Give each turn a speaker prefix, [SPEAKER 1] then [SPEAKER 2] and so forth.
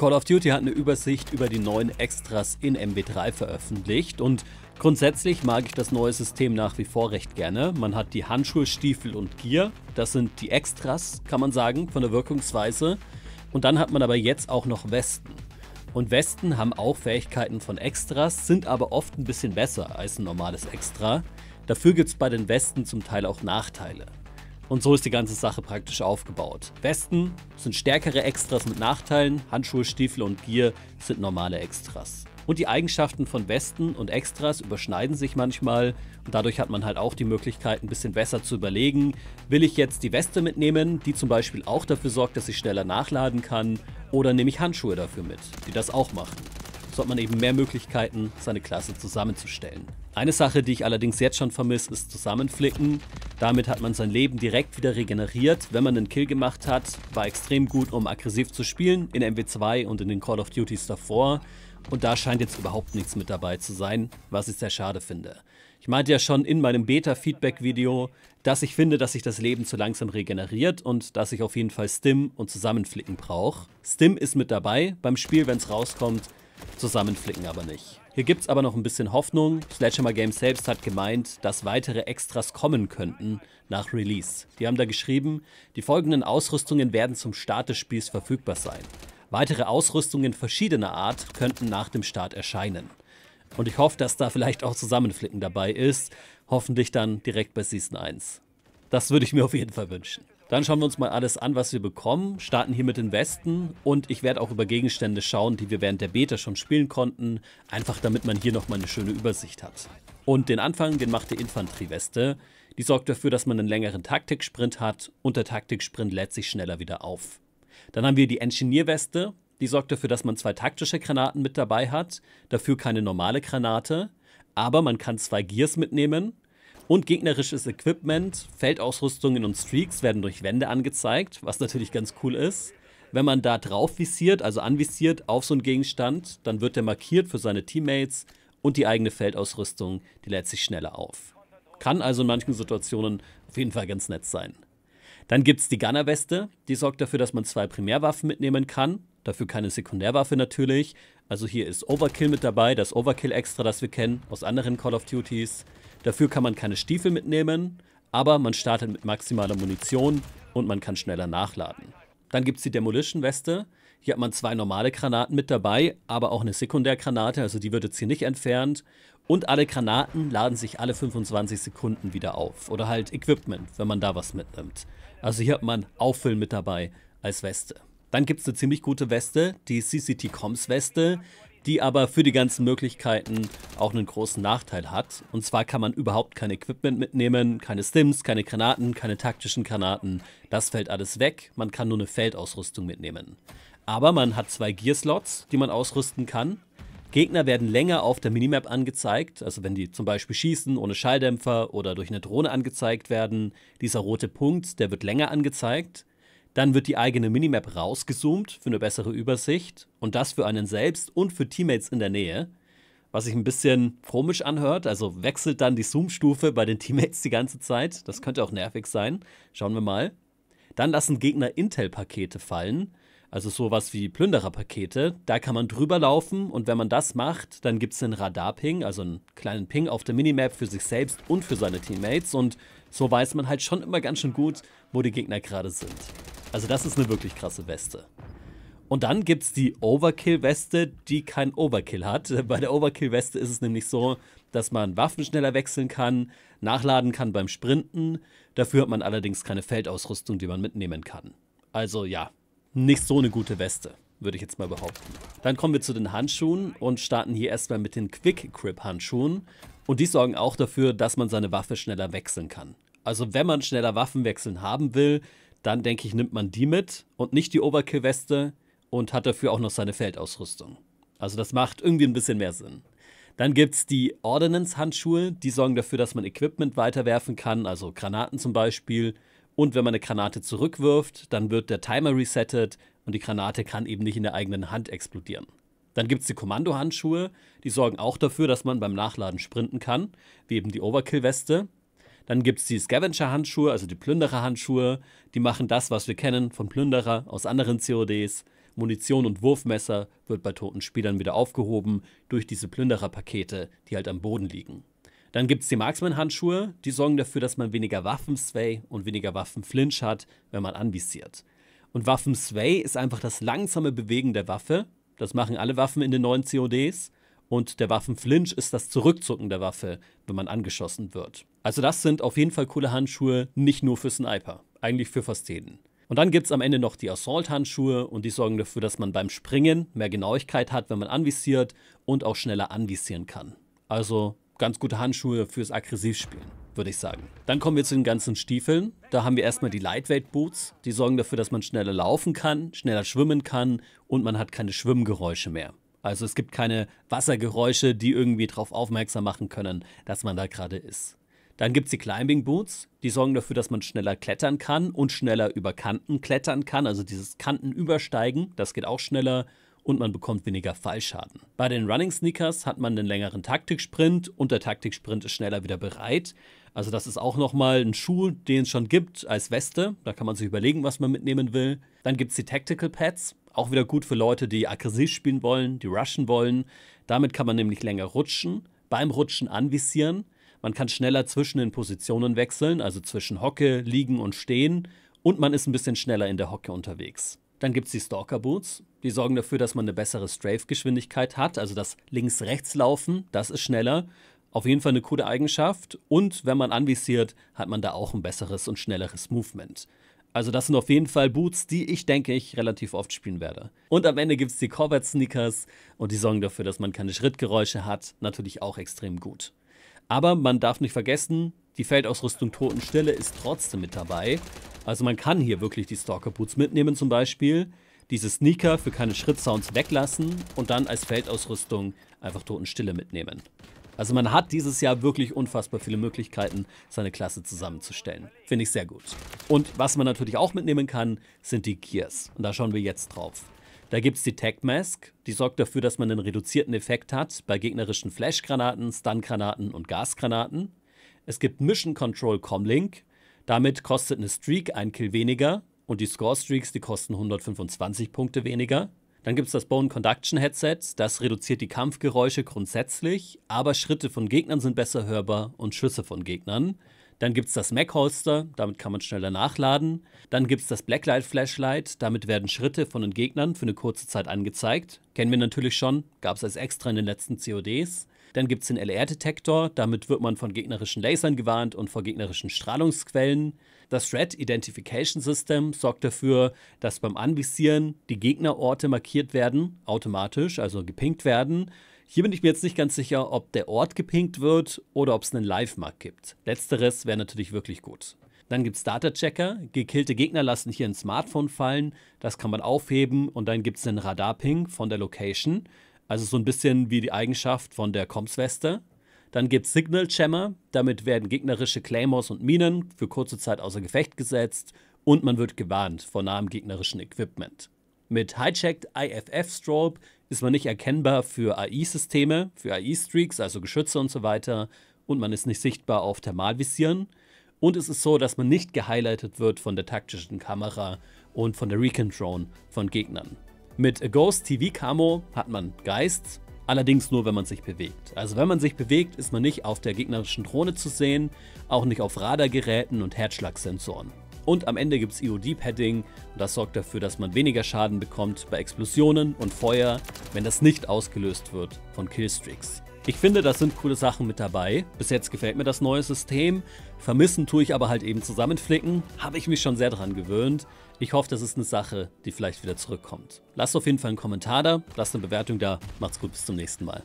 [SPEAKER 1] Call of Duty hat eine Übersicht über die neuen Extras in MW3 veröffentlicht und grundsätzlich mag ich das neue System nach wie vor recht gerne. Man hat die Handschuhe, Stiefel und Gear, das sind die Extras, kann man sagen, von der Wirkungsweise. Und dann hat man aber jetzt auch noch Westen. Und Westen haben auch Fähigkeiten von Extras, sind aber oft ein bisschen besser als ein normales Extra. Dafür gibt es bei den Westen zum Teil auch Nachteile. Und so ist die ganze Sache praktisch aufgebaut. Westen sind stärkere Extras mit Nachteilen, Handschuhe, Stiefel und Gear sind normale Extras. Und die Eigenschaften von Westen und Extras überschneiden sich manchmal und dadurch hat man halt auch die Möglichkeit, ein bisschen besser zu überlegen, will ich jetzt die Weste mitnehmen, die zum Beispiel auch dafür sorgt, dass ich schneller nachladen kann, oder nehme ich Handschuhe dafür mit, die das auch machen so hat man eben mehr Möglichkeiten, seine Klasse zusammenzustellen. Eine Sache, die ich allerdings jetzt schon vermisse, ist Zusammenflicken. Damit hat man sein Leben direkt wieder regeneriert, wenn man einen Kill gemacht hat. War extrem gut, um aggressiv zu spielen, in MW2 und in den Call of Duties davor. Und da scheint jetzt überhaupt nichts mit dabei zu sein, was ich sehr schade finde. Ich meinte ja schon in meinem Beta-Feedback-Video, dass ich finde, dass sich das Leben zu langsam regeneriert und dass ich auf jeden Fall Stim und Zusammenflicken brauche. Stim ist mit dabei beim Spiel, wenn es rauskommt, Zusammenflicken aber nicht. Hier gibt's aber noch ein bisschen Hoffnung. Sledgehammer Games selbst hat gemeint, dass weitere Extras kommen könnten nach Release. Die haben da geschrieben, die folgenden Ausrüstungen werden zum Start des Spiels verfügbar sein. Weitere Ausrüstungen verschiedener Art könnten nach dem Start erscheinen. Und ich hoffe, dass da vielleicht auch Zusammenflicken dabei ist. Hoffentlich dann direkt bei Season 1. Das würde ich mir auf jeden Fall wünschen. Dann schauen wir uns mal alles an, was wir bekommen, starten hier mit den Westen und ich werde auch über Gegenstände schauen, die wir während der Beta schon spielen konnten, einfach damit man hier nochmal eine schöne Übersicht hat. Und den Anfang, den macht die Infanterieweste. Die sorgt dafür, dass man einen längeren Taktiksprint hat und der Taktiksprint lädt sich schneller wieder auf. Dann haben wir die Engineerweste. Die sorgt dafür, dass man zwei taktische Granaten mit dabei hat, dafür keine normale Granate, aber man kann zwei Gears mitnehmen und gegnerisches Equipment, Feldausrüstungen und Streaks werden durch Wände angezeigt, was natürlich ganz cool ist. Wenn man da drauf visiert, also anvisiert auf so einen Gegenstand, dann wird der markiert für seine Teammates und die eigene Feldausrüstung, die lädt sich schneller auf. Kann also in manchen Situationen auf jeden Fall ganz nett sein. Dann gibt es die Gunnerweste, die sorgt dafür, dass man zwei Primärwaffen mitnehmen kann. Dafür keine Sekundärwaffe natürlich. Also hier ist Overkill mit dabei, das Overkill extra, das wir kennen aus anderen Call of Duties. Dafür kann man keine Stiefel mitnehmen, aber man startet mit maximaler Munition und man kann schneller nachladen. Dann gibt es die Demolition-Weste. Hier hat man zwei normale Granaten mit dabei, aber auch eine Sekundärgranate, also die wird jetzt hier nicht entfernt. Und alle Granaten laden sich alle 25 Sekunden wieder auf. Oder halt Equipment, wenn man da was mitnimmt. Also hier hat man Auffüllen mit dabei als Weste. Dann gibt es eine ziemlich gute Weste, die CCT-Coms-Weste die aber für die ganzen Möglichkeiten auch einen großen Nachteil hat. Und zwar kann man überhaupt kein Equipment mitnehmen, keine Stims, keine Granaten, keine taktischen Granaten. Das fällt alles weg, man kann nur eine Feldausrüstung mitnehmen. Aber man hat zwei Gear-Slots, die man ausrüsten kann. Gegner werden länger auf der Minimap angezeigt, also wenn die zum Beispiel schießen ohne Schalldämpfer oder durch eine Drohne angezeigt werden. Dieser rote Punkt, der wird länger angezeigt. Dann wird die eigene Minimap rausgezoomt für eine bessere Übersicht und das für einen selbst und für Teammates in der Nähe, was sich ein bisschen komisch anhört. Also wechselt dann die Zoom-Stufe bei den Teammates die ganze Zeit. Das könnte auch nervig sein. Schauen wir mal. Dann lassen Gegner Intel-Pakete fallen, also sowas wie Plünderer-Pakete. Da kann man drüber laufen und wenn man das macht, dann gibt es einen Radar-Ping, also einen kleinen Ping auf der Minimap für sich selbst und für seine Teammates und so weiß man halt schon immer ganz schön gut, wo die Gegner gerade sind. Also das ist eine wirklich krasse Weste. Und dann gibt es die Overkill-Weste, die kein Overkill hat. Bei der Overkill-Weste ist es nämlich so, dass man Waffen schneller wechseln kann, nachladen kann beim Sprinten. Dafür hat man allerdings keine Feldausrüstung, die man mitnehmen kann. Also ja, nicht so eine gute Weste, würde ich jetzt mal behaupten. Dann kommen wir zu den Handschuhen und starten hier erstmal mit den Quick-Grip-Handschuhen. Und die sorgen auch dafür, dass man seine Waffe schneller wechseln kann. Also wenn man schneller Waffenwechseln haben will, dann denke ich, nimmt man die mit und nicht die Overkill-Weste und hat dafür auch noch seine Feldausrüstung. Also das macht irgendwie ein bisschen mehr Sinn. Dann gibt es die Ordnance-Handschuhe, die sorgen dafür, dass man Equipment weiterwerfen kann, also Granaten zum Beispiel. Und wenn man eine Granate zurückwirft, dann wird der Timer resettet und die Granate kann eben nicht in der eigenen Hand explodieren. Dann gibt es die Kommando-Handschuhe, die sorgen auch dafür, dass man beim Nachladen sprinten kann, wie eben die Overkill-Weste. Dann gibt es die Scavenger-Handschuhe, also die Plünderer-Handschuhe. Die machen das, was wir kennen von Plünderer aus anderen CODs. Munition und Wurfmesser wird bei toten Spielern wieder aufgehoben durch diese Plünderer-Pakete, die halt am Boden liegen. Dann gibt es die Marksman-Handschuhe, die sorgen dafür, dass man weniger Waffen-Sway und weniger waffen Waffenflinch hat, wenn man anvisiert. Und Waffen-Sway ist einfach das langsame Bewegen der Waffe. Das machen alle Waffen in den neuen CODs und der Waffenflinch ist das Zurückzucken der Waffe, wenn man angeschossen wird. Also das sind auf jeden Fall coole Handschuhe, nicht nur für Sniper, eigentlich für fast jeden. Und dann gibt es am Ende noch die Assault-Handschuhe und die sorgen dafür, dass man beim Springen mehr Genauigkeit hat, wenn man anvisiert und auch schneller anvisieren kann. Also ganz gute Handschuhe fürs Aggressivspielen, würde ich sagen. Dann kommen wir zu den ganzen Stiefeln. Da haben wir erstmal die Lightweight Boots. Die sorgen dafür, dass man schneller laufen kann, schneller schwimmen kann und man hat keine Schwimmgeräusche mehr. Also es gibt keine Wassergeräusche, die irgendwie darauf aufmerksam machen können, dass man da gerade ist. Dann gibt es die Climbing Boots, die sorgen dafür, dass man schneller klettern kann und schneller über Kanten klettern kann. Also dieses Kantenübersteigen, das geht auch schneller und man bekommt weniger Fallschaden. Bei den Running Sneakers hat man einen längeren Taktiksprint und der Taktiksprint ist schneller wieder bereit. Also das ist auch nochmal ein Schuh, den es schon gibt als Weste. Da kann man sich überlegen, was man mitnehmen will. Dann gibt es die Tactical Pads. Auch wieder gut für Leute, die aggressiv spielen wollen, die rushen wollen. Damit kann man nämlich länger rutschen, beim Rutschen anvisieren. Man kann schneller zwischen den Positionen wechseln, also zwischen Hocke, Liegen und Stehen. Und man ist ein bisschen schneller in der Hocke unterwegs. Dann gibt es die Stalker Boots. Die sorgen dafür, dass man eine bessere Strafe-Geschwindigkeit hat, also das Links-Rechts-Laufen, das ist schneller. Auf jeden Fall eine coole Eigenschaft. Und wenn man anvisiert, hat man da auch ein besseres und schnelleres Movement. Also das sind auf jeden Fall Boots, die ich denke ich relativ oft spielen werde. Und am Ende gibt es die Corvette Sneakers und die sorgen dafür, dass man keine Schrittgeräusche hat, natürlich auch extrem gut. Aber man darf nicht vergessen, die Feldausrüstung Totenstille ist trotzdem mit dabei. Also man kann hier wirklich die Stalker Boots mitnehmen zum Beispiel, diese Sneaker für keine Schrittsounds weglassen und dann als Feldausrüstung einfach Totenstille mitnehmen. Also man hat dieses Jahr wirklich unfassbar viele Möglichkeiten, seine Klasse zusammenzustellen. Finde ich sehr gut. Und was man natürlich auch mitnehmen kann, sind die Gears. Und da schauen wir jetzt drauf. Da gibt es die Tech Mask, die sorgt dafür, dass man einen reduzierten Effekt hat bei gegnerischen Flashgranaten, Stungranaten und Gasgranaten. Es gibt Mission Control Comlink, damit kostet eine Streak einen Kill weniger und die Score Streaks, die kosten 125 Punkte weniger. Dann gibt es das Bone Conduction Headset, das reduziert die Kampfgeräusche grundsätzlich, aber Schritte von Gegnern sind besser hörbar und Schüsse von Gegnern. Dann gibt es das Mac-Holster, damit kann man schneller nachladen. Dann gibt es das Blacklight-Flashlight, damit werden Schritte von den Gegnern für eine kurze Zeit angezeigt. Kennen wir natürlich schon, gab es als extra in den letzten CODs. Dann gibt es den LR-Detektor, damit wird man von gegnerischen Lasern gewarnt und vor gegnerischen Strahlungsquellen. Das Threat Identification System sorgt dafür, dass beim Anvisieren die Gegnerorte markiert werden, automatisch, also gepinkt werden. Hier bin ich mir jetzt nicht ganz sicher, ob der Ort gepinkt wird oder ob es einen Live-Mark gibt. Letzteres wäre natürlich wirklich gut. Dann gibt es Data-Checker. Gekillte Gegner lassen hier ein Smartphone fallen. Das kann man aufheben und dann gibt es einen Radar-Ping von der Location. Also so ein bisschen wie die Eigenschaft von der comps Dann gibt es Signal Jammer. Damit werden gegnerische Claymores und Minen für kurze Zeit außer Gefecht gesetzt und man wird gewarnt vor nahem gegnerischen Equipment. Mit Hijacked IFF Strobe ist man nicht erkennbar für AI-Systeme, für AI-Streaks, also Geschütze und so weiter. Und man ist nicht sichtbar auf Thermalvisieren. Und es ist so, dass man nicht gehighlightet wird von der taktischen Kamera und von der Recon-Drone von Gegnern. Mit Ghost TV Camo hat man Geist, allerdings nur wenn man sich bewegt. Also wenn man sich bewegt, ist man nicht auf der gegnerischen Drohne zu sehen, auch nicht auf Radargeräten und Herzschlagsensoren. Und am Ende gibt es EOD-Padding das sorgt dafür, dass man weniger Schaden bekommt bei Explosionen und Feuer, wenn das nicht ausgelöst wird von Killstreaks. Ich finde, das sind coole Sachen mit dabei. Bis jetzt gefällt mir das neue System. Vermissen tue ich aber halt eben zusammenflicken. Habe ich mich schon sehr daran gewöhnt. Ich hoffe, das ist eine Sache, die vielleicht wieder zurückkommt. Lasst auf jeden Fall einen Kommentar da, lasst eine Bewertung da. Macht's gut, bis zum nächsten Mal.